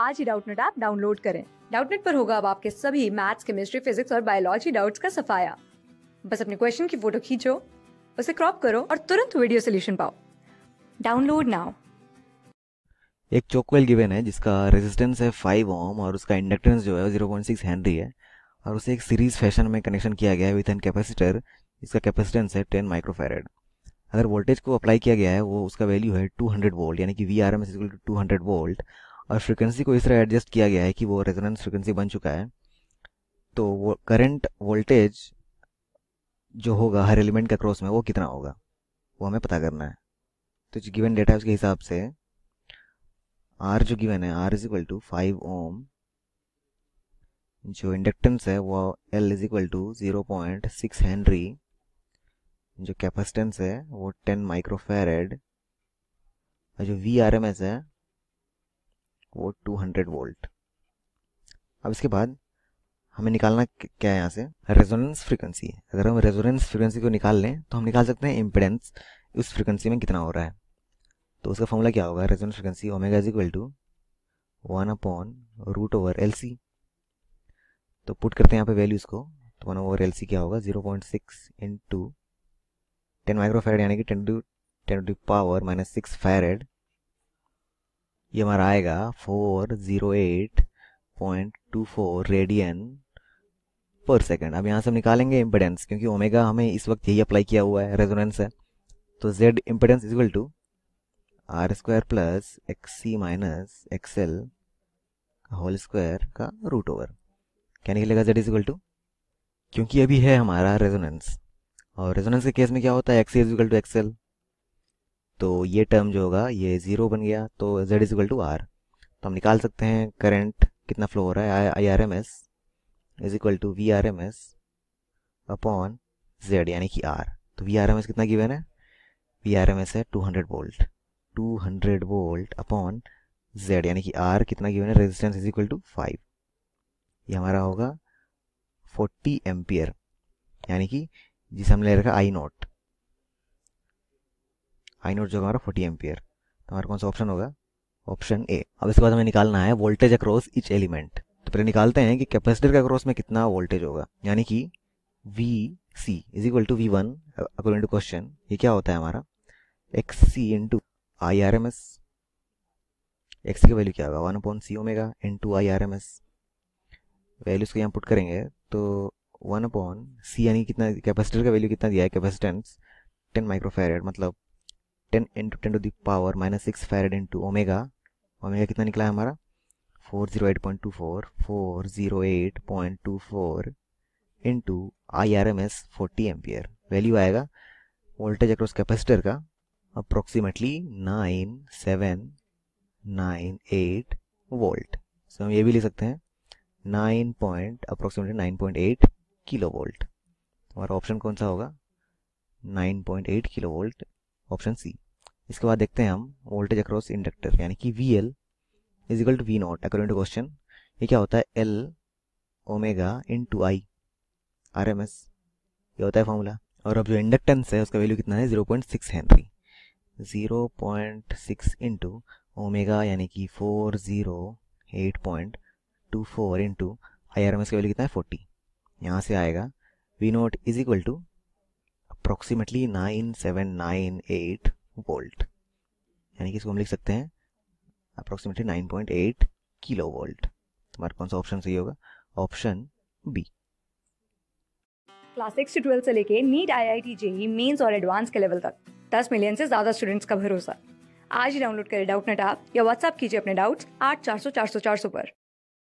आज ही Doubtnut app download करें डाउटनेट पर होगा अब आपके सभी मैथ्स केमिस्ट्री फिजिक्स और बायोलॉजी डाउट्स का सफाया बस अपने क्वेश्चन की फोटो खींचो उसे क्रॉप करो और तुरंत वीडियो सोल्यूशन पाओ डाउनलोड नाउ एक चोकवेल गिवन है जिसका रेजिस्टेंस है फाइव ओम और उसका इंडक्टेंस जो है जीरो पॉइंट सिक्स हेनरी है और उसे एक सीरीज फैशन में कनेक्शन किया गया है विथ एन कैपेसिटर इसका कैपेसिटेंस है टेन माइक्रोफेरेड अगर वोल्टेज को अप्लाई किया गया है वो उसका वैल्यू है टू हंड्रेड वोल्ट यानी कि V R M is equal to two volt और फ्रिक्वेंसी को इस तरह एडजस्ट किया गया है कि वो रेजोनेंस फ्रिक्वेंसी बन चुका है तो वो करंट वोल्टेज जो होगा हर एलिमेंट के क्रॉस में वो कितना होगा वो हमें पता करना है तो जो गिवन डेटा है उसके हिसाब से आर जो गिवन है R is equal to five ohm जो इंडक्टेंस है वो L is equal to zero point six henry जो कैपेसिटेंस है वो टेन माइक्रोफेरेड और जो वी आर एम एस है वो 200 वोल्ट अब इसके बाद हमें निकालना क्या है यहाँ से रेजोनेंस फ्रीक्वेंसी अगर हम रेजोनेंस फ्रीक्वेंसी को निकाल लें तो हम निकाल सकते हैं इम्पिडेंस उस फ्रीक्वेंसी में कितना हो रहा है तो उसका फॉर्मूला क्या होगा resonance frequency omega is equal to one upon root over L C तो पुट करते हैं यहाँ पे वैल्यूज़ को तो वन ओवर एल क्या होगा zero point six into ten microfarad यानी कि ten to ten to power minus six farad ये हमारा आएगा four zero radian per second अब यहाँ से हम निकालेंगे इम्पेडेंस क्योंकि ओमेगा हमें इस वक्त यही अप्लाई किया हुआ है रेजोनेंस है तो Z impedance is to R square plus X C minus X L whole square का रूट ओवर क्या निकलेगा जेड इजल टू क्योंकि अभी है हमारा रेजोनेंस और रेजोनेंस के केस में क्या होता है एक्स इजल टू एक्सएल तो ये टर्म जो होगा ये ज़ीरो बन गया तो Z is equal to R तो हम निकाल सकते हैं करंट कितना फ्लो हो रहा है I R M S is equal to V R M S upon Z यानी कि आर तो वी आर एम एस कितना गिवन है वी आर एम एस है two hundred volt two hundred volt upon Z यानी कि R कितना given है resistance is equal to five ये हमारा होगा फोर्टी एम्पियर यानी कि जिसे हमने रखा आई नोट आई नोट जो हमारा फोर्टी एम्पियर तो हमारा कौन सा ऑप्शन होगा ऑप्शन ए अब इसके बाद हमें निकालना है वोल्टेज अक्रॉस इच एलिमेंट तो पहले निकालते हैं कि कैपेसिटर के अक्रॉस में कितना वोल्टेज होगा यानी कि V C is equal to V one according to question ये क्या होता है हमारा X C into I R M S X की वैल्यू क्या होगा one upon C omega into I R M S values को यहाँ पुट करेंगे तो वन अपॉन सी यानी कितना कैपेसिटर का वैल्यू कितना दिया है कैपेसिटेंस टेन माइक्रोफेरेड मतलब ten into ten to power minus six farad into omega omega कितना निकला है हमारा four zero eight point two four four zero eight point two four into I R M S forty ampere value आएगा voltage across capacitor का approximately nine seven nine eight volt so हम ये भी ले सकते हैं nine point approximately nine point eight kilo volt हमारा option कौन सा होगा nine point eight kilo volt option C इसके बाद देखते हैं हम वोल्टेज अक्रॉस इंडक्टर यानी कि V L is equal to V not according to question ये क्या होता है L omega into I R M S ये होता है फॉर्मूला और अब जो इंडक्टेंस है उसका वैल्यू कितना है zero point six henry zero point six into omega यानी कि four zero eight point two four into I R M S का वैल्यू कितना है फोर्टी यहाँ से आएगा V not is equal to approximately nine seven nine eight volt यानी कि इसको हम लिख सकते हैं approximately nine point eight kilo volt तुम्हारा कौन सा ऑप्शन सही होगा option B class six twelfth से लेके NEET I I T JEE Mains और एडवांस के लेवल तक दस मिलियन से ज्यादा स्टूडेंट्स का भरोसा आज ही डाउनलोड करें डाउट नेट आप या व्हाट्सएप कीजिए अपने डाउट्स आठ चार सौ चार सौ चार सौ पर